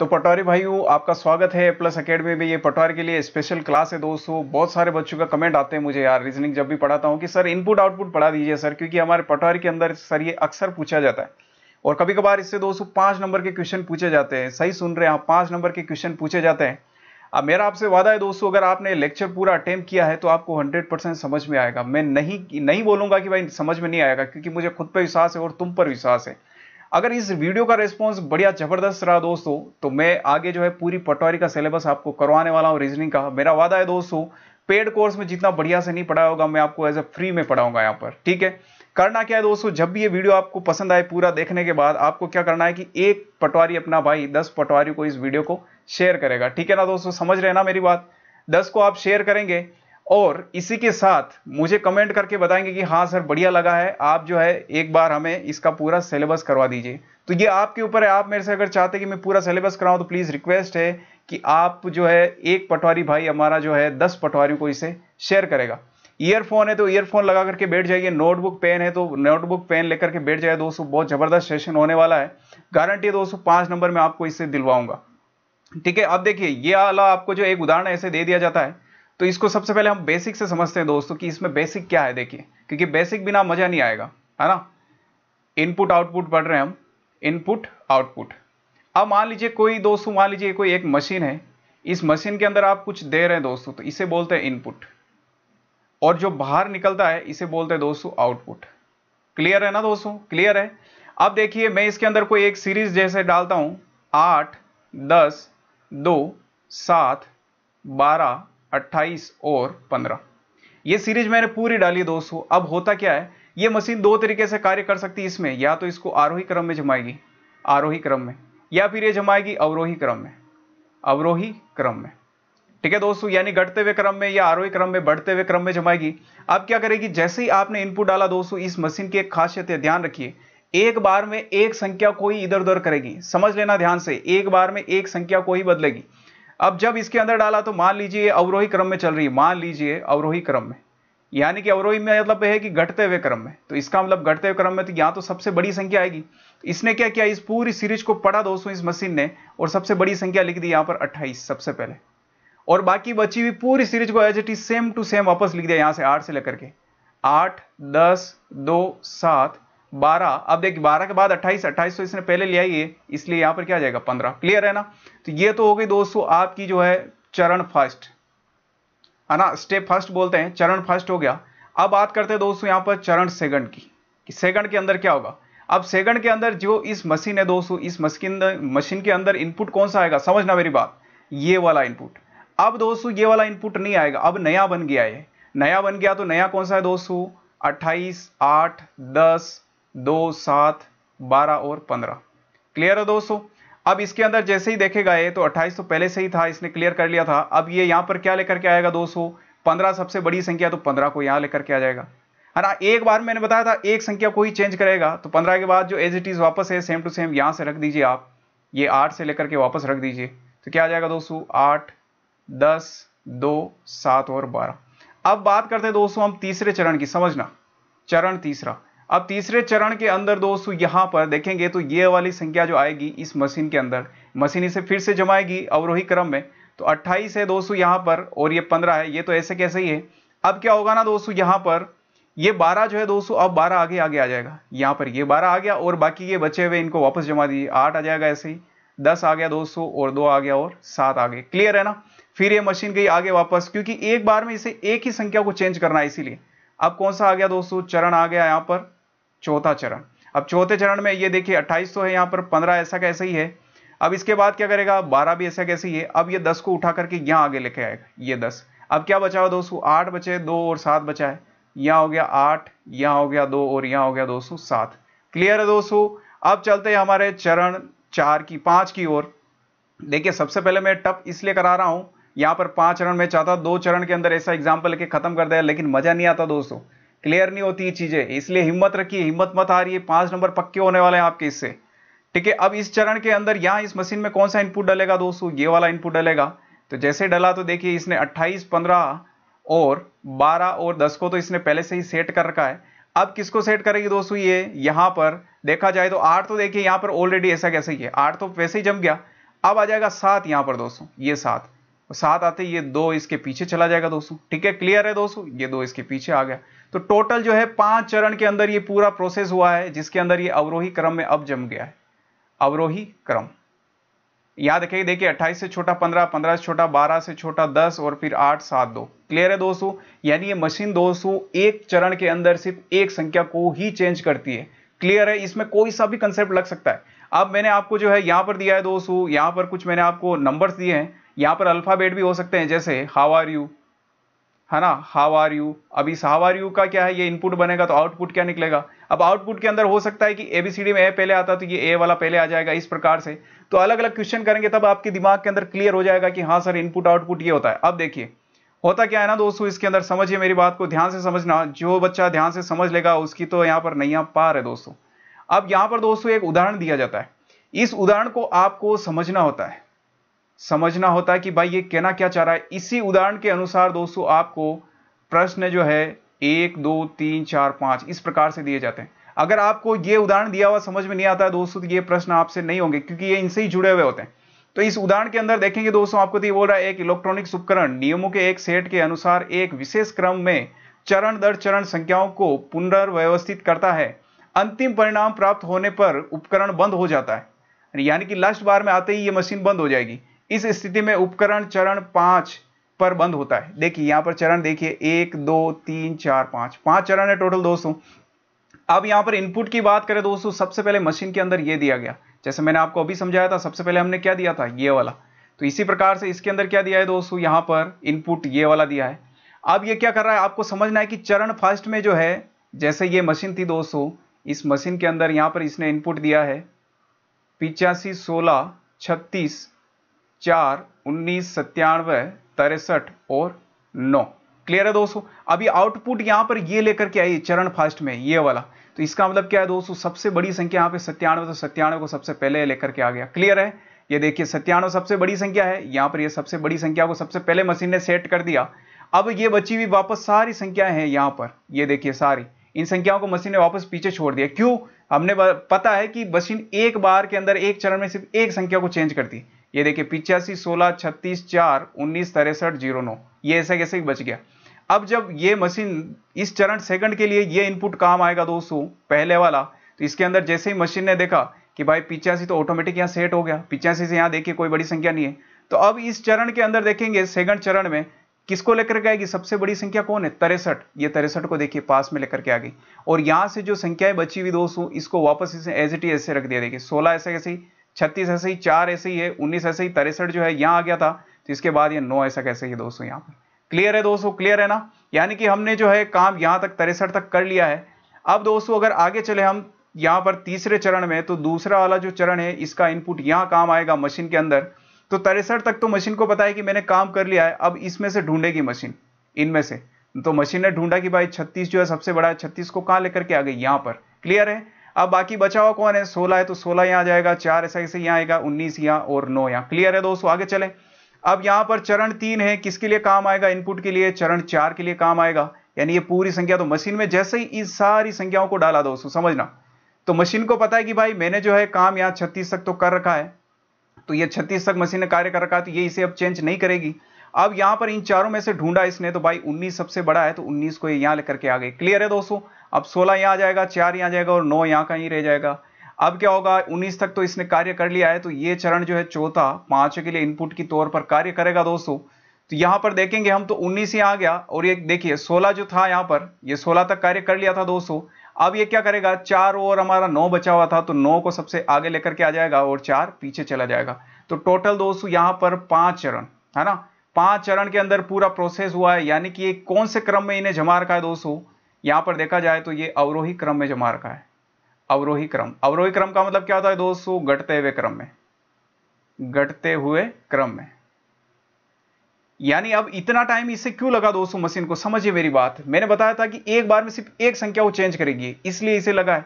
तो पटवारी हूँ आपका स्वागत है प्लस अकेडमी में ये पटवारी के लिए स्पेशल क्लास है दोस्तों बहुत सारे बच्चों का कमेंट आते हैं मुझे यार रीजनिंग जब भी पढ़ाता हूँ कि सर इनपुट आउटपुट पढ़ा दीजिए सर क्योंकि हमारे पटवारी के अंदर सर ये अक्सर पूछा जाता है और कभी कभार इससे दोस्तों पाँच नंबर के क्वेश्चन पूछे जाते हैं सही सुन रहे हैं आप पाँच नंबर के क्वेश्चन पूछे जाते हैं अब मेरा आपसे वादा है दोस्तों अगर आपने लेक्चर पूरा अटेम्प्ट किया है तो आपको 100% समझ में आएगा मैं नहीं नहीं बोलूंगा कि भाई समझ में नहीं आएगा क्योंकि मुझे खुद पर विश्वास है और तुम पर विश्वास है अगर इस वीडियो का रिस्पॉन्स बढ़िया जबरदस्त रहा दोस्तों तो मैं आगे जो है पूरी पटवारी का सिलेबस आपको करवाने वाला हूँ रीजनिंग का मेरा वादा है दोस्तों पेड कोर्स में जितना बढ़िया से नहीं पढ़ाया होगा मैं आपको एज ए फ्री में पढ़ाऊंगा यहाँ पर ठीक है करना क्या है दोस्तों जब भी ये वीडियो आपको पसंद आए पूरा देखने के बाद आपको क्या करना है कि एक पटवारी अपना भाई दस पटवारी को इस वीडियो को शेयर करेगा ठीक है ना दोस्तों समझ रहे ना मेरी बात दस को आप शेयर करेंगे और इसी के साथ मुझे कमेंट करके बताएंगे कि हाँ सर बढ़िया लगा है आप जो है एक बार हमें इसका पूरा सिलेबस करवा दीजिए तो ये आपके ऊपर है आप मेरे से अगर चाहते कि मैं पूरा सिलेबस कराऊँ तो प्लीज़ रिक्वेस्ट है कि आप जो है एक पटवारी भाई हमारा जो है दस पटवारी को इसे शेयर करेगा ईयरफोन है तो ईयरफोन लगा करके बैठ जाइए नोटबुक पेन है तो नोटबुक पेन लेकर के बैठ जाए दोस्तों बहुत ज़बरदस्त सेशन होने वाला है गारंटी दोस्तों पाँच नंबर में आपको इसे दिलवाऊंगा ठीक है अब देखिए ये आला आपको जो एक उदाहरण ऐसे दे दिया जाता है तो इसको सबसे पहले हम बेसिक से समझते हैं दोस्तों कि इसमें बेसिक क्या है देखिए क्योंकि बेसिक बिना मज़ा नहीं आएगा है ना इनपुट आउटपुट पढ़ रहे हैं हम इनपुट आउटपुट अब मान लीजिए कोई दोस्तों मान लीजिए कोई एक मशीन है इस मशीन के अंदर आप कुछ दे रहे हैं दोस्तों तो इसे बोलते हैं इनपुट और जो बाहर निकलता है इसे बोलते हैं दोस्तों आउटपुट क्लियर है ना दोस्तों क्लियर है अब देखिए मैं इसके अंदर कोई एक सीरीज जैसे डालता हूं आठ दस दो सात बारह 28 और 15 ये सीरीज मैंने पूरी डाली दोस्तों अब होता क्या है ये मशीन दो तरीके से कार्य कर सकती है इसमें या तो इसको आरोही क्रम में जमाएगी आरोही क्रम में या फिर ये जमाएगी अवरोही क्रम में अवरोही क्रम में ठीक है दोस्तों यानी घटते हुए क्रम में या आरोही क्रम में बढ़ते हुए क्रम में जमाएगी अब क्या करेगी जैसे ही आपने इनपुट डाला दोस्तों इस मशीन की एक खासियत है ध्यान रखिए एक बार में एक संख्या को ही इधर उधर करेगी समझ लेना ध्यान से एक बार में एक संख्या को ही बदलेगी अब जब इसके अंदर डाला तो मान लीजिए अवरोही क्रम में चल रही है मान लीजिए अवरोही क्रम में यानी कि अवरोही में मतलब है कि घटते हुए क्रम में तो इसका मतलब घटते हुए क्रम में तो यहाँ तो सबसे बड़ी संख्या आएगी इसने क्या किया इस पूरी सीरीज को पढ़ा दोस्तों इस मशीन ने और सबसे बड़ी संख्या लिख दी यहाँ पर अट्ठाईस सबसे पहले और बाकी बची हुई पूरी सीरीज को as it is same to same वापस लिख दिया यहाँ से आठ से लेकर के आठ दस दो सात बारह अब देखिए बारह के बाद अट्ठाईस अट्ठाईस तो इसने पहले लिया ही है इसलिए यहां पर क्या जाएगा पंद्रह क्लियर है ना तो ये तो हो गई दोस्तों आपकी जो है चरण फर्स्ट है ना स्टेप फर्स्ट बोलते हैं चरण फर्स्ट हो गया अब बात करते हैं दोस्तों यहां पर चरण सेकंड की कि सेकंड के अंदर क्या होगा अब सेकंड के अंदर जो इस मशीन है दोस्तों इस मशीन मशीन के अंदर इनपुट कौन सा आएगा समझना मेरी बात ये वाला इनपुट अब दोस्तों ये वाला इनपुट नहीं आएगा अब नया बन गया है नया बन गया तो नया कौन सा है दोस्तों अट्ठाईस आठ दस दो सात बारह और पंद्रह क्लियर है दोस्तों अब इसके अंदर जैसे ही देखेगा ये तो 28 तो पहले से ही था इसने क्लियर कर लिया था अब ये यहां पर क्या लेकर के आएगा दोस्तों पंद्रह सबसे बड़ी संख्या तो पंद्रह को यहां लेकर के आ जाएगा है ना एक बार मैंने बताया था एक संख्या को ही चेंज करेगा तो पंद्रह के बाद जो एज इट इज वापस है सेम टू सेम यहां से रख दीजिए आप ये आठ से लेकर के वापस रख दीजिए तो क्या आ जाएगा दोस्तों आठ दस दो सात और बारह अब बात करते हैं दोस्तों हम तीसरे चरण की समझना चरण तीसरा अब तीसरे चरण के अंदर दोस्तों यहाँ पर देखेंगे तो ये वाली संख्या जो आएगी इस मशीन के अंदर मशीन इसे फिर से जमाएगी अवरोही क्रम में तो 28 है दोस्तों यहाँ पर और ये 15 है ये तो ऐसे कैसे ही है अब क्या होगा ना दोस्तों यहाँ पर ये 12 जो है दोस्तों अब 12 आगे आगे आ जाएगा यहाँ पर ये 12 आ गया और बाकी ये बचे हुए इनको वापस जमा दीजिए आठ आ जाएगा ऐसे ही दस आ गया दोस्तों और दो आ गया और सात आ गए क्लियर है ना फिर ये मशीन गई आगे वापस क्योंकि एक बार में इसे एक ही संख्या को चेंज करना है इसीलिए अब कौन सा आ गया दोस्तों चरण आ गया यहाँ पर चौथा चरण अब चौथे चरण में ये देखिए अट्ठाईस तो है यहाँ पर पंद्रह ऐसा कैसे ही है अब इसके बाद क्या करेगा बारह भी ऐसा कैसे ही है अब ये दस को उठा करके यहाँ आगे लेके आएगा ये दस अब क्या बचा हुआ दोस्तों आठ बचे दो और सात बचा है यहाँ हो गया आठ यहाँ हो गया दो और यहाँ हो गया दोस्तों सात क्लियर है दोस्तों अब चलते हैं हमारे चरण चार की पाँच की ओर देखिए सबसे पहले मैं टप इसलिए करा रहा हूँ यहाँ पर पाँच चरण में चाहता दो चरण के अंदर ऐसा एग्जाम्पल लेके खत्म कर दिया लेकिन मज़ा नहीं आता दोस्तों क्लियर नहीं होती ये चीज़ें इसलिए हिम्मत रखिए हिम्मत मत हारिए पांच नंबर पक्के होने वाले हैं आपके इससे ठीक है अब इस चरण के अंदर यहाँ इस मशीन में कौन सा इनपुट डलेगा दोस्तों ये वाला इनपुट डलेगा तो जैसे डला तो देखिए इसने 28, 15 और 12 और 10 को तो इसने पहले से ही सेट कर रखा है अब किसको सेट करेगी दोस्तों ये यहाँ पर देखा जाए तो आठ तो देखिए यहाँ पर ऑलरेडी ऐसा कैसे ही है आठ तो वैसे ही जम गया अब आ जाएगा सात यहाँ पर दोस्तों ये सात सात आते ये दो इसके पीछे चला जाएगा दोस्तों ठीक है क्लियर है दोस्तों ये दो इसके पीछे आ गया तो टोटल जो है पांच चरण के अंदर ये पूरा प्रोसेस हुआ है जिसके अंदर ये अवरोही क्रम में अब जम गया है अवरोही क्रम याद रखिए देखिए 28 से छोटा 15, 15 से छोटा 12 से छोटा 10 और फिर 8, सात दो क्लियर है दोस्तों यानी ये मशीन दोस्तों एक चरण के अंदर सिर्फ एक संख्या को ही चेंज करती है क्लियर है इसमें कोई सा भी कंसेप्ट लग सकता है अब मैंने आपको जो है यहां पर दिया है दोस्तों यहां पर कुछ मैंने आपको नंबर दिए हैं यहां पर अल्फ़ाबेट भी हो सकते हैं जैसे हाउ आर यू है ना हाउ आर यू अब इस हाउ आर यू का क्या है ये इनपुट बनेगा तो आउटपुट क्या निकलेगा अब आउटपुट के अंदर हो सकता है कि ए बी सी डी में ए पहले आता तो ये ए वाला पहले आ जाएगा इस प्रकार से तो अलग अलग क्वेश्चन करेंगे तब आपके दिमाग के अंदर क्लियर हो जाएगा कि हाँ सर इनपुट आउटपुट ये होता है अब देखिए होता क्या है ना दोस्तों इसके अंदर समझिए मेरी बात को ध्यान से समझना जो बच्चा ध्यान से समझ लेगा उसकी तो यहाँ पर नहीं आ पा रहे दोस्तों अब यहाँ पर दोस्तों एक उदाहरण दिया जाता है इस उदाहरण को आपको समझना होता है समझना होता है कि भाई ये कहना क्या चाह रहा है इसी उदाहरण के अनुसार दोस्तों आपको प्रश्न जो है एक दो तीन चार पांच इस प्रकार से दिए जाते हैं अगर आपको ये उदाहरण दिया हुआ समझ में नहीं आता है दोस्तों तो ये प्रश्न आपसे नहीं होंगे क्योंकि ये इनसे ही जुड़े हुए होते हैं तो इस उदाहरण के अंदर देखेंगे दोस्तों आपको तो ये बोल रहा है एक इलेक्ट्रॉनिक्स उपकरण नियमों के एक सेट के अनुसार एक विशेष क्रम में चरण दर चरण संख्याओं को पुनर्व्यवस्थित करता है अंतिम परिणाम प्राप्त होने पर उपकरण बंद हो जाता है यानी कि लास्ट बार में आते ही ये मशीन बंद हो जाएगी इस स्थिति में उपकरण चरण पांच पर बंद होता है देखिए यहां पर चरण देखिए एक दो तीन चार पांच पांच चरण है टोटल दोस्तों अब यहां पर इनपुट की बात करें दोस्तों सबसे पहले मशीन के अंदर यह दिया गया जैसे मैंने आपको अभी समझाया था सबसे पहले हमने क्या दिया था ये वाला तो इसी प्रकार से इसके अंदर क्या दिया है दोस्तों यहां पर इनपुट ये वाला दिया है अब ये क्या कर रहा है आपको समझना है कि चरण फर्स्ट में जो है जैसे ये मशीन थी दोस्तों इस मशीन के अंदर यहां पर इसने इनपुट दिया है पिचासी सोलह छत्तीस चार उन्नीस सत्तानवे तिरसठ और नौ क्लियर है दोस्तों अभी आउटपुट यहां पर ये लेकर के आई चरण फास्ट में ये वाला तो इसका मतलब क्या है दोस्तों सबसे बड़ी संख्या यहां पे सत्तानवे तो सत्तानवे को सबसे पहले लेकर के आ गया क्लियर है ये देखिए सत्तानवे सबसे बड़ी संख्या है यहां पर ये सबसे बड़ी संख्या को सबसे पहले मशीन ने सेट कर दिया अब ये बची हुई वापस सारी संख्याएं हैं यहां पर ये देखिए सारी इन संख्याओं को मशीन ने वापस पीछे छोड़ दिया क्यों हमने पता है कि मशीन एक बार के अंदर एक चरण में सिर्फ एक संख्या को चेंज करती ये देखिए पिचासी सोलह छत्तीस चार उन्नीस तिरसठ जीरो नौ ये ऐसे कैसे बच गया अब जब ये मशीन इस चरण सेकंड के लिए ये इनपुट काम आएगा दोस्तों पहले वाला तो इसके अंदर जैसे ही मशीन ने देखा कि भाई पिचासी तो ऑटोमेटिक यहाँ सेट हो गया पिचासी से यहाँ देखिए कोई बड़ी संख्या नहीं है तो अब इस चरण के अंदर देखेंगे सेकंड चरण में किसको लेकर के आएगी सबसे बड़ी संख्या कौन है तिरसठ ये तिरसठ को देखिए पास में लेकर के आ गई और यहाँ से जो संख्याएं बची हुई दोस्तों इसको वापस इसे एज इट ऐसे रख दिया देखिए सोलह ऐसे कैसे छत्तीस ऐसे ही चार ऐसे ही है उन्नीस ऐसे ही तिरसठ जो है यहाँ आ गया था तो इसके बाद ये नौ ऐसा कैसे ही दोस्तों यहाँ पर क्लियर है दोस्तों क्लियर है ना यानी कि हमने जो है काम यहाँ तक तिरसठ तक कर लिया है अब दोस्तों अगर आगे चले हम यहाँ पर तीसरे चरण में तो दूसरा वाला जो चरण है इसका इनपुट यहाँ काम आएगा मशीन के अंदर तो तिरसठ तक तो मशीन को पता है कि मैंने काम कर लिया है अब इसमें से ढूंढेगी मशीन इनमें से तो मशीन ने ढूंढा कि भाई छत्तीस जो है सबसे बड़ा है छत्तीस को कहां लेकर के आ गई यहाँ पर क्लियर है अब बाकी बचा हुआ कौन है सोलह है तो सोलह आ जाएगा चार ऐसा ऐसे यहां आएगा उन्नीस यहां और नौ यहाँ क्लियर है दोस्तों आगे चले अब यहां पर चरण तीन है किसके लिए काम आएगा इनपुट के लिए चरण चार के लिए काम आएगा यानी ये पूरी संख्या तो मशीन में जैसे ही इस सारी संख्याओं को डाला दोस्तों समझना तो मशीन को पता है कि भाई मैंने जो है काम यहाँ छत्तीस तक तो कर रखा है तो ये छत्तीस तक मशीन ने कार्य कर रखा है तो ये इसे अब चेंज नहीं करेगी अब यहां पर इन चारों में से ढूंढा इसने तो भाई उन्नीस सबसे बड़ा है तो उन्नीस को ये यहाँ लेकर के आ गए क्लियर है दोस्तों अब 16 यहाँ आ जाएगा चार यहाँ जाएगा और 9 यहाँ का ही रह जाएगा अब क्या होगा 19 तक तो इसने कार्य कर लिया है तो ये चरण जो है चौथा पांच के लिए इनपुट की तौर पर कार्य करेगा दोस्तों तो यहां पर देखेंगे हम तो 19 ही आ गया और ये देखिए 16 जो था यहां पर ये 16 तक कार्य कर लिया था दोस्तों अब ये क्या करेगा चार ओवर हमारा नौ बचा हुआ था तो नौ को सबसे आगे लेकर के आ जाएगा और चार पीछे चला जाएगा तो टोटल दोस्तों यहां पर पांच चरण है ना पांच चरण के अंदर पूरा प्रोसेस हुआ है यानी कि कौन से क्रम में इन्हें जमा रखा है दोस्तों यहाँ पर देखा जाए तो ये अवरोही क्रम में जमा रखा है अवरोही क्रम अवरोही क्रम का मतलब क्या होता है दोस्तों घटते हुए क्रम में घटते हुए क्रम में यानी अब इतना टाइम इसे क्यों लगा दोस्तों मशीन को समझिए मेरी बात मैंने बताया था कि एक बार में सिर्फ एक संख्या वो चेंज करेगी इसलिए इसे लगा है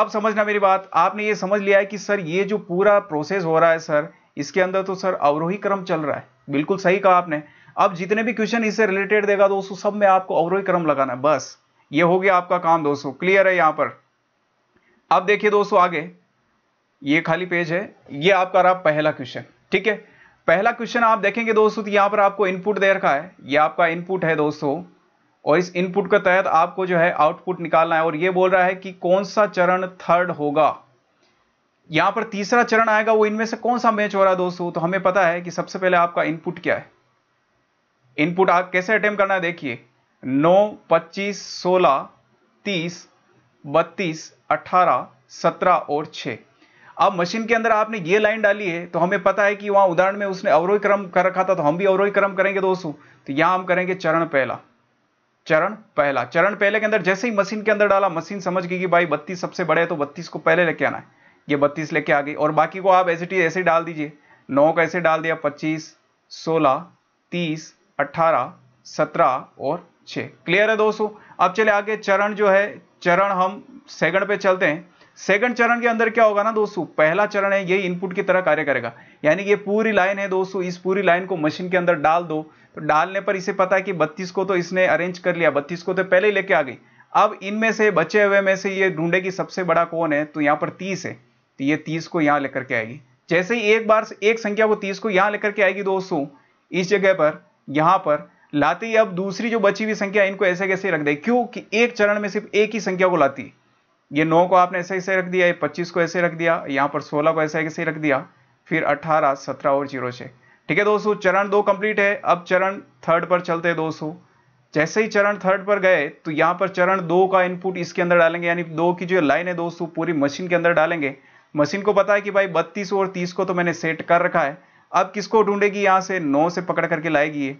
अब समझना मेरी बात आपने ये समझ लिया है कि सर ये जो पूरा प्रोसेस हो रहा है सर इसके अंदर तो सर अवरोही क्रम चल रहा है बिल्कुल सही कहा आपने अब जितने भी क्वेश्चन इससे रिलेटेड देगा दोस्तों सब में आपको अवरोही क्रम लगाना है बस ये हो गया आपका काम दोस्तों क्लियर है यहां पर अब देखिए दोस्तों आगे ये खाली पेज है ये आपका रहा पहला क्वेश्चन ठीक है पहला क्वेश्चन आप देखेंगे दोस्तों तो यहां पर आपको इनपुट दे रखा है ये आपका इनपुट है दोस्तों और इस इनपुट के तहत आपको जो है आउटपुट निकालना है और ये बोल रहा है कि कौन सा चरण थर्ड होगा यहां पर तीसरा चरण आएगा वो इनमें से कौन सा मैच हो रहा है दोस्तों तो हमें पता है कि सबसे पहले आपका इनपुट क्या है इनपुट आप कैसे अटेम्प करना है देखिए नौ पच्चीस सोलह तीस बत्तीस अठारह सत्रह और छः अब मशीन के अंदर आपने ये लाइन डाली है तो हमें पता है कि वहां उदाहरण में उसने अवरोही क्रम कर रखा था तो हम भी अवरोही क्रम करेंगे दोस्तों तो यहां हम करेंगे चरण पहला चरण पहला चरण पहले के अंदर जैसे ही मशीन के अंदर डाला मशीन समझ गई कि भाई बत्तीस सबसे बड़े है तो बत्तीस को पहले लेके आना है ये बत्तीस लेके आ गई और बाकी को आप टी ऐसे डाल दीजिए नौ का ऐसे डाल दिया पच्चीस सोलह तीस अट्ठारह सत्रह और छः क्लियर है दोस्तों अब चले आगे चरण जो है चरण हम सेकंड पे चलते हैं सेकंड चरण के अंदर क्या होगा ना दोस्तों पहला चरण है ये इनपुट की तरह कार्य करेगा यानी ये पूरी लाइन है दोस्तों इस पूरी लाइन को मशीन के अंदर डाल दो तो डालने पर इसे पता है कि बत्तीस को तो इसने अरेंज कर लिया बत्तीस को तो पहले ही लेके आ गई अब इनमें से बचे हुए में से ये ढूंढे कि सबसे बड़ा कौन है तो यहाँ पर तीस है तो ये तीस को यहाँ लेकर के आएगी जैसे ही एक बार एक संख्या वो तीस को यहाँ लेकर के आएगी दोस्तों इस जगह पर यहाँ पर लाती है अब दूसरी जो बची हुई संख्या इनको ऐसे कैसे रख दे क्यों कि एक चरण में सिर्फ एक ही संख्या को लाती ये नौ को आपने ऐसे ऐसे रख दिया ये पच्चीस को ऐसे रख दिया यहां पर सोलह को ऐसे कैसे रख दिया फिर अठारह सत्रह और जीरो छः ठीक है दोस्तों चरण दो कंप्लीट है अब चरण थर्ड पर चलते हैं दोस्तों जैसे ही चरण थर्ड पर गए तो यहां पर चरण दो का इनपुट इसके अंदर डालेंगे यानी दो की जो लाइन है दोस्तों पूरी मशीन के अंदर डालेंगे मशीन को पता है कि भाई बत्तीस और तीस को तो मैंने सेट कर रखा है अब किसको ढूंढेगी यहाँ से नौ से पकड़ करके लाएगी ये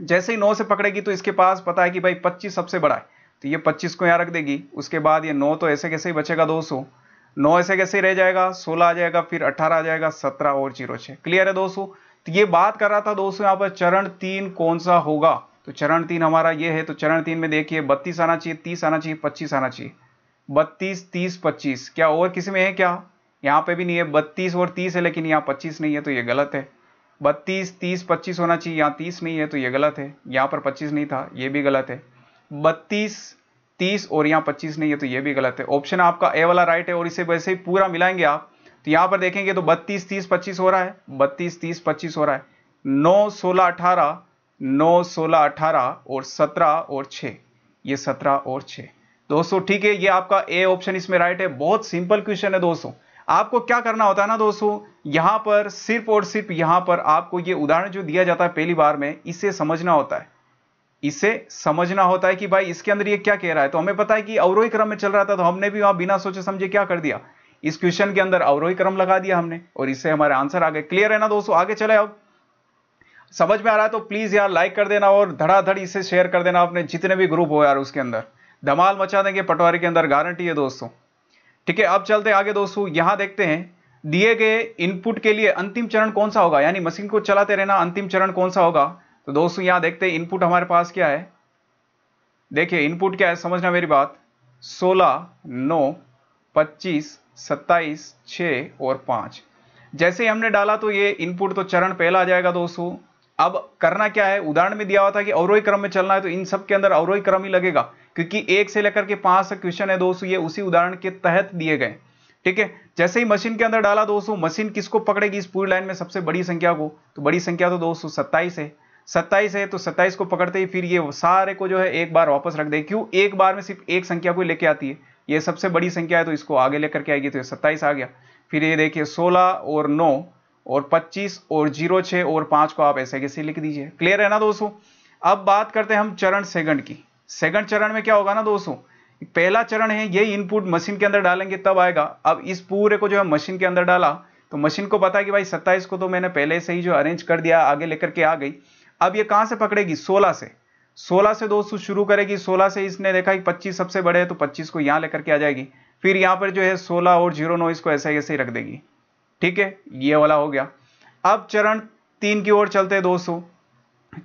जैसे ही नौ से पकड़ेगी तो इसके पास पता है कि भाई पच्चीस सबसे बड़ा है तो ये पच्चीस को यहाँ रख देगी उसके बाद ये नौ तो ऐसे कैसे ही बचेगा दो सौ नौ ऐसे कैसे रह जाएगा सोलह आ जाएगा फिर अट्ठारह आ जाएगा सत्रह और जीरो छः क्लियर है दोस्तों तो ये बात कर रहा था दोस्तों यहाँ पर चरण तीन कौन सा होगा तो चरण तीन हमारा ये है तो चरण तीन में देखिए बत्तीस आना चाहिए तीस आना चाहिए पच्चीस आना चाहिए बत्तीस तीस पच्चीस क्या और किसी में है क्या यहाँ पे भी नहीं है बत्तीस और तीस है लेकिन यहाँ पच्चीस नहीं है तो ये गलत है बत्तीस तीस पच्चीस होना चाहिए यहाँ तीस नहीं है तो ये गलत है यहाँ पर पच्चीस नहीं था ये भी गलत है बत्तीस तीस और यहाँ पच्चीस नहीं है तो ये भी गलत है ऑप्शन आपका ए वाला राइट है और इसे वैसे ही पूरा मिलाएंगे आप तो यहाँ पर देखेंगे तो बत्तीस तीस पच्चीस हो रहा है बत्तीस तीस पच्चीस हो रहा है नौ सोलह अठारह नौ सोलह अठारह और सत्रह और छः ये सत्रह और छः दोस्तों ठीक है ये आपका ए ऑप्शन इसमें राइट है बहुत सिंपल क्वेश्चन है दोस्तों आपको क्या करना होता है ना दोस्तों यहां पर सिर्फ और सिर्फ यहां पर आपको ये उदाहरण जो दिया जाता है पहली बार में इसे समझना होता है इसे समझना होता है कि भाई इसके अंदर ये क्या कह रहा है तो हमें पता है कि अवरोही क्रम में चल रहा था तो हमने भी वहां बिना सोचे समझे क्या कर दिया इस क्वेश्चन के अंदर अवरोही क्रम लगा दिया हमने और इससे हमारे आंसर आ गए क्लियर है ना दोस्तों आगे चले अब समझ में आ रहा है तो प्लीज यार लाइक कर देना और धड़ाधड़ इसे शेयर कर देना अपने जितने भी ग्रुप हो यार उसके अंदर धमाल मचा देंगे पटवारी के अंदर गारंटी है दोस्तों ठीक है अब चलते आगे दोस्तों यहां देखते हैं दिए गए इनपुट के लिए अंतिम चरण कौन सा होगा यानी मशीन को चलाते रहना अंतिम चरण कौन सा होगा तो दोस्तों यहां देखते हैं इनपुट हमारे पास क्या है देखिए इनपुट क्या है समझना मेरी बात 16, 9, 25, 27, 6 और 5 जैसे हमने डाला तो ये इनपुट तो चरण पहला आ जाएगा दोस्तों अब करना क्या है उदाहरण में दिया हुआ था कि अवरोही क्रम में चलना है तो इन सब के अंदर अवरोही क्रम ही लगेगा क्योंकि एक से लेकर के पांच तक क्वेश्चन है दोस्तों ये उसी उदाहरण के तहत दिए गए ठीक है जैसे ही मशीन के अंदर डाला दोस्तों मशीन किसको पकड़ेगी इस पूरी लाइन में सबसे बड़ी संख्या को तो बड़ी संख्या तो दोस्तों सत्ताईस है सत्ताईस है तो सत्ताईस को पकड़ते ही फिर ये सारे को जो है एक बार वापस रख दे क्यों एक बार में सिर्फ एक संख्या को लेके आती है ये सबसे बड़ी संख्या है तो इसको आगे लेकर के आएगी तो ये सत्ताईस आ गया फिर ये देखिए सोलह और नौ और 25 और जीरो छः और पांच को आप ऐसे कैसे लिख दीजिए क्लियर है ना दोस्तों अब बात करते हैं हम चरण सेकंड की सेकंड चरण में क्या होगा ना दोस्तों पहला चरण है ये इनपुट मशीन के अंदर डालेंगे तब आएगा अब इस पूरे को जो है मशीन के अंदर डाला तो मशीन को पता है कि भाई सत्ताईस को तो मैंने पहले से ही जो अरेंज कर दिया आगे लेकर के आ गई अब ये कहाँ से पकड़ेगी सोलह से 16 से दोस्तों शुरू करेगी 16 से इसने देखा कि 25 सबसे बड़े है तो 25 को यहाँ लेकर के आ जाएगी फिर यहाँ पर जो है 16 और जीरो नौ इसको ऐसे ऐसे ही रख देगी ठीक है ये वाला हो गया अब चरण तीन की ओर चलते हैं दोस्तों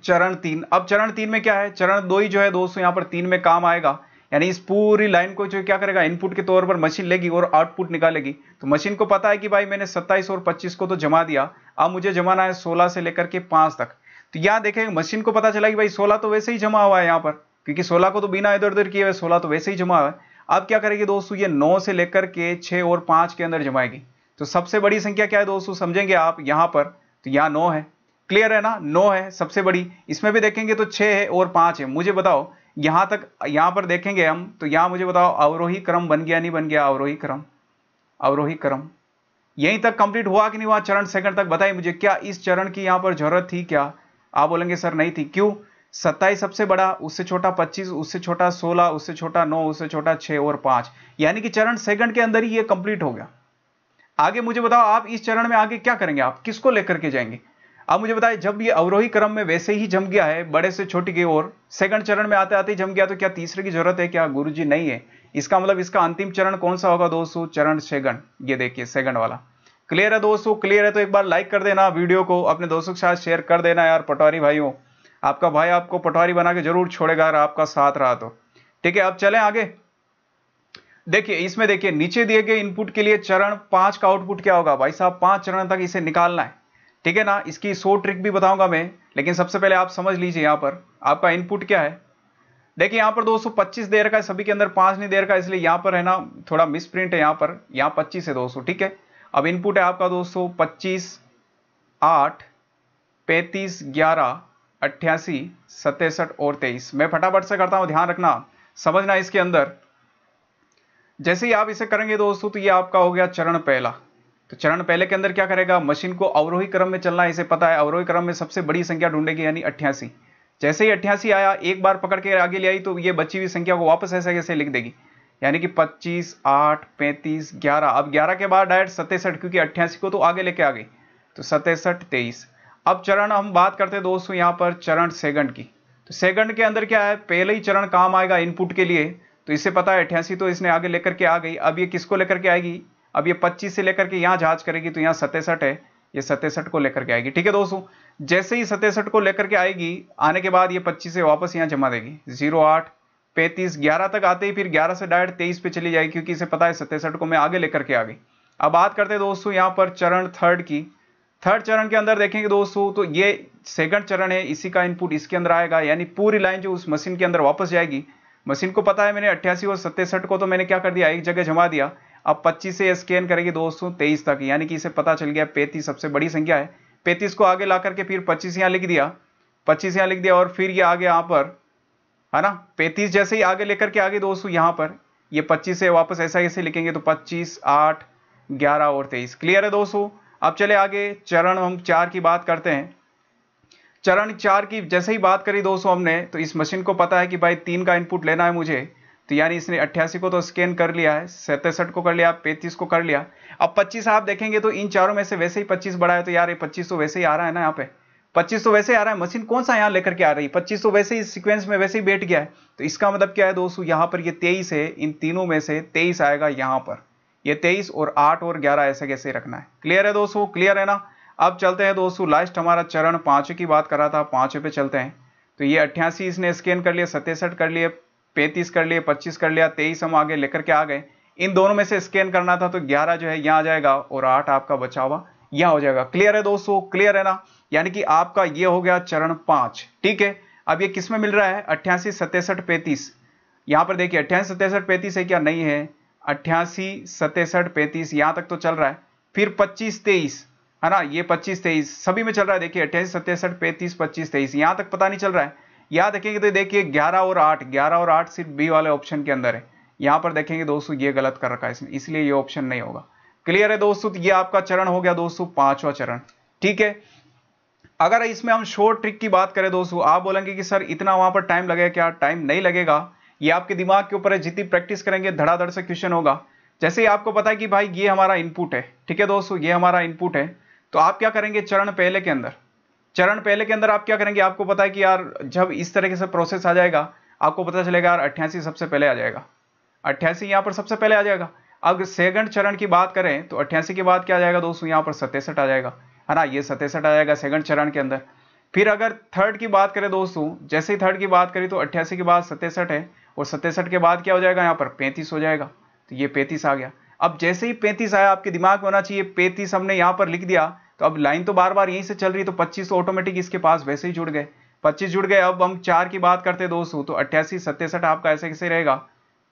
चरण तीन अब चरण तीन में क्या है चरण दो ही जो है दोस्तों यहां पर तीन में काम आएगा यानी इस पूरी लाइन को जो क्या करेगा इनपुट के तौर पर मशीन लेगी और आउटपुट निकालेगी तो मशीन को पता है कि भाई मैंने 27 और 25 को तो जमा दिया अब मुझे जमाना है 16 से लेकर के 5 तक तो यहां देखें मशीन को पता चला कि भाई 16 तो वैसे ही जमा हुआ है यहां पर क्योंकि 16 को तो बिना इधर उधर किए हुए 16 तो वैसे ही जमा हुआ है अब क्या करेगी दोस्तों ये नौ से लेकर के छह और पांच के अंदर जमाएगी तो सबसे बड़ी संख्या क्या है दोस्तों समझेंगे आप यहां पर तो यहां नौ है क्लियर है ना नौ है सबसे बड़ी इसमें भी देखेंगे तो छह है और पांच है मुझे बताओ यहां तक यहां पर देखेंगे हम तो यहां मुझे बताओ अवरोही क्रम बन गया नहीं बन गया अवरोही क्रम अवरोही क्रम यहीं तक कंप्लीट हुआ कि नहीं हुआ चरण सेकंड तक बताइए मुझे क्या इस चरण की यहां पर जरूरत थी क्या आप बोलेंगे सर नहीं थी क्यों सत्ताईस सबसे बड़ा उससे छोटा पच्चीस उससे छोटा सोलह उससे छोटा नौ उससे छोटा छह और पांच यानी कि चरण सेकंड के अंदर ही ये कंप्लीट हो गया आगे मुझे बताओ आप इस चरण में आगे क्या करेंगे आप किसको लेकर के जाएंगे आप मुझे बताए जब ये अवरोही क्रम में वैसे ही जम गया है बड़े से छोटी की ओर सेकंड चरण में आते आते जम गया तो क्या तीसरे की जरूरत है क्या गुरु जी नहीं है इसका मतलब इसका अंतिम चरण कौन सा होगा दोस्तों चरण सेगण ये देखिए सेकंड वाला क्लियर है दोस्तों क्लियर है तो एक बार लाइक कर देना वीडियो को अपने दोस्तों के साथ शेयर कर देना यार पटवारी भाइयों आपका भाई आपको पटवारी बना के जरूर छोड़ेगा यार आपका साथ रहा तो ठीक है अब चलें आगे देखिए इसमें देखिए नीचे दिए गए इनपुट के लिए चरण पांच का आउटपुट क्या होगा भाई साहब पांच चरण तक इसे निकालना है ठीक है ना इसकी सो ट्रिक भी बताऊंगा मैं लेकिन सबसे पहले आप समझ लीजिए यहां पर आपका इनपुट क्या है देखिए यहां पर 225 दे रखा है सभी के अंदर पांच नहीं रखा है इसलिए यहां पर है ना थोड़ा मिसप्रिंट है यहां पर यहां 25 है दो ठीक है अब इनपुट है आपका सौ पच्चीस आठ पैंतीस ग्यारह अट्ठासी और तेईस मैं फटाफट से करता हूं ध्यान रखना समझना इसके अंदर जैसे ही आप इसे करेंगे दोस्तों तो ये आपका हो गया चरण पहला तो चरण पहले के अंदर क्या करेगा मशीन को अवरोही क्रम में चलना है इसे पता है अवरोही क्रम में सबसे बड़ी संख्या ढूंढेगी यानी अट्ठासी जैसे ही अट्ठासी आया एक बार पकड़ के आगे ले आई तो ये बची हुई संख्या को वापस ऐसे कैसे लिख देगी यानी कि 25, 8, 35, 11 अब 11 के बाद डायरेक्ट सतेसठ क्योंकि अट्ठासी को तो आगे लेके आ गई तो सतेसठ तेईस अब चरण हम बात करते हैं दोस्तों यहाँ पर चरण सेकंड की तो सेकंड के अंदर क्या है पहले ही चरण काम आएगा इनपुट के लिए तो इसे पता है अठासी तो इसने आगे लेकर के आ गई अब ये किसको लेकर के आएगी अब ये पच्चीस से लेकर के यहाँ जाँच करेगी तो यहाँ सतेसठ है ये सतेसठ को लेकर के आएगी ठीक है दोस्तों जैसे ही सतेसठ को लेकर के आएगी आने के बाद ये पच्चीस से वापस यहाँ जमा देगी जीरो आठ पैंतीस ग्यारह तक आते ही फिर ग्यारह से डायरेक्ट तेईस पे चली जाएगी क्योंकि इसे पता है सतेसठ को मैं आगे लेकर के आ गई अब बात करते हैं दोस्तों यहाँ पर चरण थर्ड की थर्ड चरण के अंदर देखेंगे दोस्तों तो ये सेकंड चरण है इसी का इनपुट इसके अंदर आएगा यानी पूरी लाइन जो उस मशीन के अंदर वापस जाएगी मशीन को पता है मैंने अट्ठासी और सत्तेसठ को तो मैंने क्या कर दिया एक जगह जमा दिया अब 25 से स्कैन करेगी दोस्तों तेईस तक यानी कि इसे पता चल गया पैंतीस सबसे बड़ी संख्या है पैंतीस को आगे ला करके फिर पच्चीस यहाँ लिख दिया पच्चीस यहाँ लिख दिया और फिर ये आगे यहाँ पर है ना पैंतीस जैसे ही आगे लेकर के आगे दोस्तों यहाँ पर ये पच्चीस से वापस ऐसा ऐसे लिखेंगे तो पच्चीस आठ ग्यारह और तेईस क्लियर है दोस्तों अब चले आगे चरण हम चार की बात करते हैं चरण चार की जैसे ही बात करी दोस्तों हमने तो इस मशीन को पता है कि भाई तीन का इनपुट लेना है मुझे तो यानी इसने अट्ठासी को तो स्कैन कर लिया है सतसठ को कर लिया पैंतीस को कर लिया अब पच्चीस आप देखेंगे तो इन चारों में से वैसे ही पच्चीस बड़ा है तो यार ये पच्चीस तो वैसे ही आ रहा है ना यहाँ पे पच्चीस तो वैसे ही आ रहा है मशीन कौन सा यहाँ लेकर के आ रही है पच्चीस तो वैसे ही सिक्वेंस में वैसे ही बैठ गया है तो इसका मतलब क्या है दोस्तों यहाँ पर ये तेईस है इन तीनों में से तेईस आएगा यहाँ पर ये तेईस और आठ और ग्यारह ऐसे कैसे रखना है क्लियर है दोस्तों क्लियर है ना अब चलते हैं दोस्तों लास्ट हमारा चरण पांच की बात कर रहा था पांच पे चलते हैं तो ये अट्ठासी इसने स्कैन कर लिया सतेसठ कर लिए पैंतीस कर लिए पच्चीस कर लिया तेईस हम आगे लेकर के आ गए इन दोनों में से स्कैन करना था तो ग्यारह जो है यहाँ आ जाएगा और आठ आपका बचा हुआ यहाँ हो जाएगा क्लियर है दोस्तों क्लियर है ना यानी कि आपका ये हो गया चरण पाँच ठीक है अब ये किस में मिल रहा है अट्ठासी सतेसठ पैंतीस यहाँ पर देखिए अट्ठासी सतेसठ पैंतीस है क्या नहीं है अट्ठासी सतेसठ पैंतीस यहाँ तक तो चल रहा है फिर पच्चीस तेईस है ना ये पच्चीस तेईस सभी में चल रहा है देखिए अट्ठाईस सत्तासठ पैंतीस पच्चीस तेईस यहाँ तक पता नहीं चल रहा है यहाँ देखेंगे तो देखिए ग्यारह और आठ ग्यारह और आठ सिर्फ बी वाले ऑप्शन के अंदर है यहाँ पर देखेंगे दोस्तों ये गलत कर रखा है इसने इसलिए ये ऑप्शन नहीं होगा क्लियर है दोस्तों ये आपका चरण हो गया दोस्तों पांचवा चरण ठीक है अगर इसमें हम शोर ट्रिक की बात करें दोस्तों आप बोलेंगे कि सर इतना वहां पर टाइम लगेगा क्या टाइम नहीं लगेगा ये आपके दिमाग के ऊपर है जितनी प्रैक्टिस करेंगे धड़ाधड़ से क्वेश्चन होगा जैसे ही आपको पता है कि भाई ये हमारा इनपुट है ठीक है दोस्तों ये हमारा इनपुट है तो आप क्या करेंगे चरण पहले के अंदर चरण पहले के अंदर आप क्या करेंगे आपको पता है कि यार जब इस तरीके से प्रोसेस आ जाएगा आपको पता चलेगा यार अट्ठासी सबसे पहले आ जाएगा अट्ठासी यहाँ पर सबसे पहले आ जाएगा अगर सेकंड चरण की बात करें तो अट्ठासी के बाद क्या आ जाएगा दोस्तों यहाँ पर सतेसठ आ जाएगा है ना ये सतेसठ आ जाएगा सेकंड चरण के अंदर फिर अगर थर्ड की बात करें दोस्तों जैसे ही थर्ड की बात करें तो अट्ठासी के बाद सतेसठ है और सतेसठ के बाद क्या हो जाएगा यहाँ पर पैंतीस हो जाएगा तो ये पैंतीस आ गया अब जैसे ही पैंतीस आया आपके दिमाग में होना चाहिए पैंतीस हमने यहां पर लिख दिया तो अब लाइन तो बार बार यहीं से चल रही तो पच्चीस ऑटोमेटिक तो इसके पास वैसे ही जुड़ गए पच्चीस जुड़ गए अब हम चार की बात करते दोस्तों तो अट्ठासी सत्तेसठ आपका ऐसे कैसे रहेगा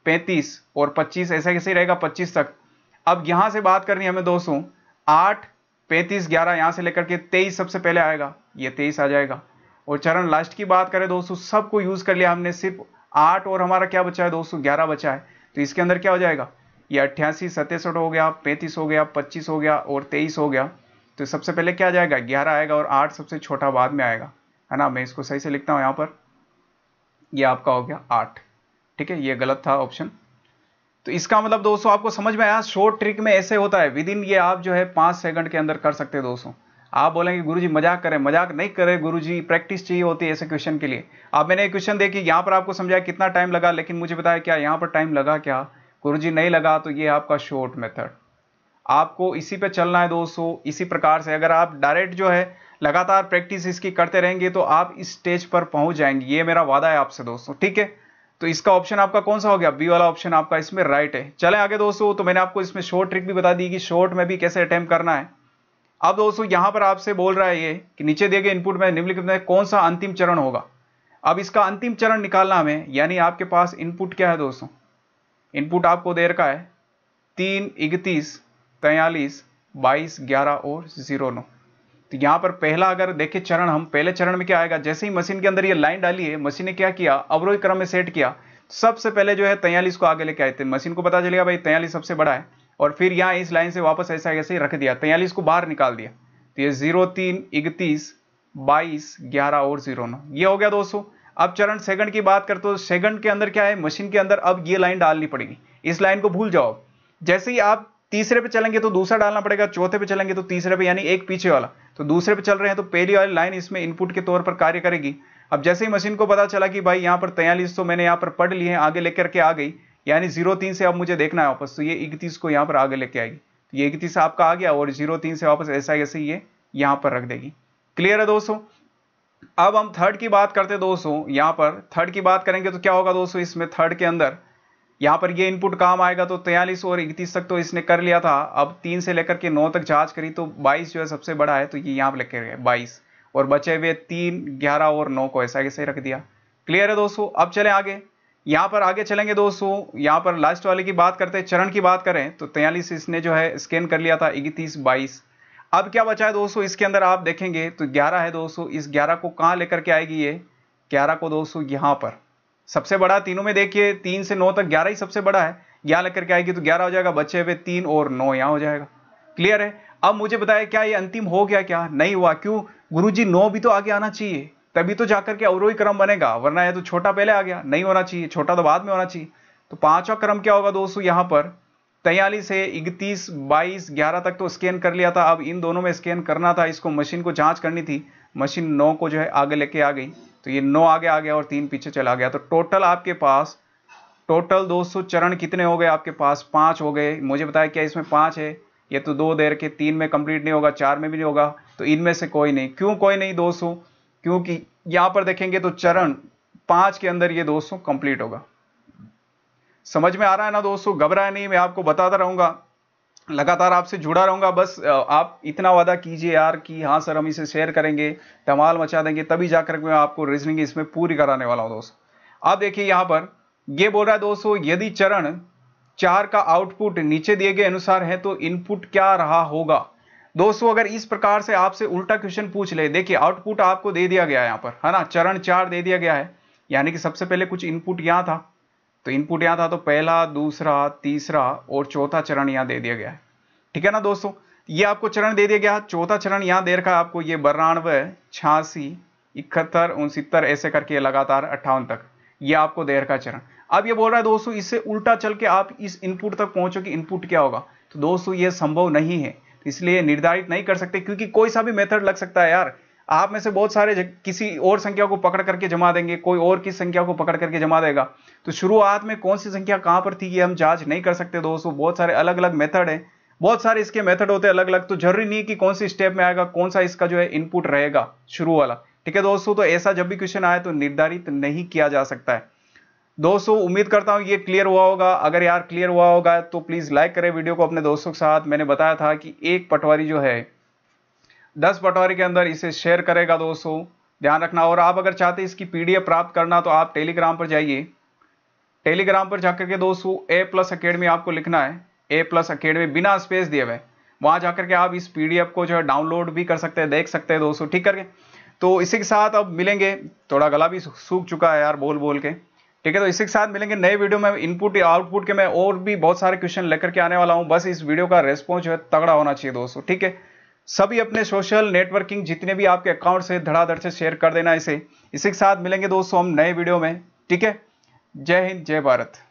पैंतीस और पच्चीस ऐसा कैसे रहेगा पच्चीस तक अब यहां से बात करनी हमें दोस्तों आठ पैंतीस ग्यारह यहां से लेकर के तेईस सबसे पहले आएगा ये तेईस आ जाएगा और चरण लास्ट की बात करें दोस्तों सबको यूज कर लिया हमने सिर्फ आठ और हमारा क्या बचा है दोस्तों ग्यारह बचा है तो इसके अंदर क्या हो जाएगा ये अट्ठासी सतेसठ हो गया पैंतीस हो गया पच्चीस हो गया और तेईस हो गया तो सबसे पहले क्या जाएगा ग्यारह आएगा और आठ सबसे छोटा बाद में आएगा है ना मैं इसको सही से लिखता हूँ यहाँ पर ये आपका हो गया आठ ठीक है ये गलत था ऑप्शन तो इसका मतलब दोस्तों आपको समझ में आया शॉर्ट ट्रिक में ऐसे होता है विद इन ये आप जो है पाँच सेकंड के अंदर कर सकते हैं दोस्तों आप बोलेंगे गुरु जी मजाक करें मजाक नहीं करें गुरु जी प्रैक्टिस चाहिए होती है ऐसे क्वेश्चन के लिए आप मैंने क्वेश्चन देखी यहाँ पर आपको समझाया कितना टाइम लगा लेकिन मुझे बताया क्या यहाँ पर टाइम लगा क्या गुरुजी नहीं लगा तो ये आपका शॉर्ट मेथड आपको इसी पे चलना है दोस्तों इसी प्रकार से अगर आप डायरेक्ट जो है लगातार प्रैक्टिस इसकी करते रहेंगे तो आप इस स्टेज पर पहुंच जाएंगे ये मेरा वादा है आपसे दोस्तों ठीक है तो इसका ऑप्शन आपका कौन सा हो गया बी वाला ऑप्शन आपका इसमें राइट है चले आगे दोस्तों तो मैंने आपको इसमें शॉर्ट ट्रिक भी बता दी कि शॉर्ट में भी कैसे अटैम्प करना है अब दोस्तों यहां पर आपसे बोल रहा है ये कि नीचे दिए गए इनपुट में निम्नलिखित में कौन सा अंतिम चरण होगा अब इसका अंतिम चरण निकालना हमें यानी आपके पास इनपुट क्या है दोस्तों इनपुट आपको दे रखा है तीन इकतीस तैयलीस बाईस ग्यारह और जीरो नौ तो यहां पर पहला अगर देखे चरण हम पहले चरण में क्या आएगा जैसे ही मशीन के अंदर ये लाइन डाली है मशीन ने क्या किया अवरोही क्रम में सेट किया सबसे पहले जो है तैयलीस को आगे लेके आए थे मशीन को पता चलेगा भाई तैयलीस सबसे बड़ा है और फिर यहाँ इस लाइन से वापस ऐसा ऐसे ही रख दिया तैयलीस को बाहर निकाल दिया तो ये जीरो तीन इकतीस बाईस ग्यारह और जीरो नौ ये हो गया दोस्तों अब चरण सेकंड की बात करते हो सेकंड के अंदर क्या है मशीन के अंदर अब ये लाइन डालनी पड़ेगी इस लाइन को भूल जाओ जैसे ही आप तीसरे पे चलेंगे तो दूसरा डालना पड़ेगा चौथे पे चलेंगे तो तीसरे पे यानी एक पीछे वाला तो दूसरे पे चल रहे हैं तो पहली वाली लाइन इसमें इनपुट के तौर पर कार्य करेगी अब जैसे ही मशीन को पता चला कि भाई यहाँ पर तैयलीस तो मैंने यहाँ पर पढ़ लिए हैं आगे लेकर के आ गई यानी जीरो तीन से अब मुझे देखना है वापस तो ये इकतीस को यहाँ पर आगे लेके आएगी तो ये इकतीस आपका आ गया और जीरो तीन से वापस ऐसा ऐसे ये यहाँ पर रख देगी क्लियर है दोस्तों अब हम थर्ड की बात करते हैं दोस्तों यहाँ पर थर्ड की बात करेंगे तो क्या होगा दोस्तों इसमें थर्ड के अंदर यहाँ पर ये इनपुट काम आएगा तो तैयलीस और इकतीस तक तो इसने कर लिया था अब तीन से लेकर के नौ तक जांच करी तो बाईस जो है सबसे बड़ा है तो ये यहाँ पर लेकर गए बाईस और बचे हुए तीन ग्यारह और नौ को ऐसा कैसे रख दिया क्लियर है दोस्तों अब चले आगे यहाँ पर आगे चलेंगे दोस्तों यहाँ पर लास्ट वाले की बात करते हैं चरण की बात करें तो तैयलीस इसने जो है स्कैन कर लिया था इकतीस बाईस अब क्या बचा है दोस्तों इसके अंदर आप देखेंगे तो 11 है दोस्तों इस 11 को कहां लेकर के आएगी ये 11 को दोस्तों यहां पर सबसे बड़ा तीनों में देखिए तीन से नौ तक 11 ही सबसे बड़ा है यहां लेकर के आएगी तो 11 हो जाएगा बच्चे हुए तीन और नौ यहाँ हो जाएगा क्लियर है अब मुझे बताया क्या ये अंतिम हो गया क्या नहीं हुआ क्यों गुरु जी नौ भी तो आगे आना चाहिए तभी तो जाकर के अवरोही क्रम बनेगा वरना यह तो छोटा पहले आ गया नहीं होना चाहिए छोटा तो बाद में होना चाहिए तो पांचवा क्रम क्या होगा दोस्तों यहाँ पर तैयलीस है इकतीस बाईस ग्यारह तक तो स्कैन कर लिया था अब इन दोनों में स्कैन करना था इसको मशीन को जांच करनी थी मशीन नौ को जो है आगे लेके आ गई तो ये नौ आगे आ गया और तीन पीछे चला गया तो टोटल आपके पास टोटल 200 चरण कितने हो गए आपके पास पाँच हो गए मुझे बताया क्या इसमें पाँच है ये तो दो देर के तीन में कंप्लीट नहीं होगा चार में भी नहीं होगा तो इनमें से कोई नहीं क्यों कोई नहीं 200 क्योंकि यहाँ पर देखेंगे तो चरण पाँच के अंदर ये 200 कंप्लीट होगा समझ में आ रहा है ना दोस्तों घबराया नहीं मैं आपको बताता रहूंगा लगातार आपसे जुड़ा रहूंगा बस आप इतना वादा कीजिए यार कि हाँ सर हम इसे शेयर करेंगे टमाल मचा देंगे तभी जाकर मैं आपको रीजनिंग इसमें पूरी कराने वाला हूँ दोस्तों आप देखिए यहाँ पर ये बोल रहा है दोस्तों यदि चरण चार का आउटपुट नीचे दिए गए अनुसार है तो इनपुट क्या रहा होगा दोस्तों अगर इस प्रकार से आपसे उल्टा क्वेश्चन पूछ ले देखिए आउटपुट आपको दे दिया गया है यहाँ पर है ना चरण चार दे दिया गया है यानी कि सबसे पहले कुछ इनपुट यहाँ था तो इनपुट यहाँ था तो पहला दूसरा तीसरा और चौथा चरण यहाँ दे दिया गया है ठीक है ना दोस्तों ये आपको चरण दे दिया गया चौथा चरण यहाँ दे रखा है आपको ये बरानवे छियासी इकहत्तर उनसत्तर ऐसे करके लगातार अट्ठावन तक ये आपको दे रखा चरण अब ये बोल रहा है दोस्तों इससे उल्टा चल के आप इस इनपुट तक पहुंचो कि इनपुट क्या होगा तो दोस्तों ये संभव नहीं है इसलिए निर्धारित नहीं कर सकते क्योंकि कोई सा भी मेथड लग सकता है यार आप में से बहुत सारे किसी और संख्या को पकड़ करके जमा देंगे कोई और किस संख्या को पकड़ करके जमा देगा तो शुरुआत में कौन सी संख्या कहाँ पर थी ये हम जांच नहीं कर सकते दोस्तों बहुत सारे अलग अलग मेथड हैं बहुत सारे इसके मेथड होते हैं अलग अलग तो जरूरी नहीं कि कौन सी स्टेप में आएगा कौन सा इसका जो है इनपुट रहेगा शुरू वाला ठीक है दोस्तों तो ऐसा जब भी क्वेश्चन आए तो निर्धारित नहीं किया जा सकता है दोस्तों उम्मीद करता हूँ ये क्लियर हुआ होगा अगर यार क्लियर हुआ होगा तो प्लीज़ लाइक करें वीडियो को अपने दोस्तों के साथ मैंने बताया था कि एक पटवारी जो है दस बटवारे के अंदर इसे शेयर करेगा दोस्तों ध्यान रखना और आप अगर चाहते हैं इसकी पीडीएफ प्राप्त करना तो आप टेलीग्राम पर जाइए टेलीग्राम पर जाकर के दोस्तों ए प्लस अकेडमी आपको लिखना है ए प्लस अकेडमी बिना स्पेस दिए हुए वहां जाकर के आप इस पीडीएफ को जो है डाउनलोड भी कर सकते हैं देख सकते हैं दोस्तों ठीक करके तो इसी के साथ अब मिलेंगे थोड़ा गला भी सूख चुका है यार बोल बोल के ठीक है तो इसी के साथ मिलेंगे नए वीडियो में इनपुट या आउटपुट के मैं और भी बहुत सारे क्वेश्चन लेकर के आने वाला हूँ बस इस वीडियो का रेस्पॉन्स जो है तगड़ा होना चाहिए दोस्तों ठीक है सभी अपने सोशल नेटवर्किंग जितने भी आपके अकाउंट से धड़ाधड़ से शेयर कर देना इसे इसी के साथ मिलेंगे दोस्तों हम नए वीडियो में ठीक है जय हिंद जय भारत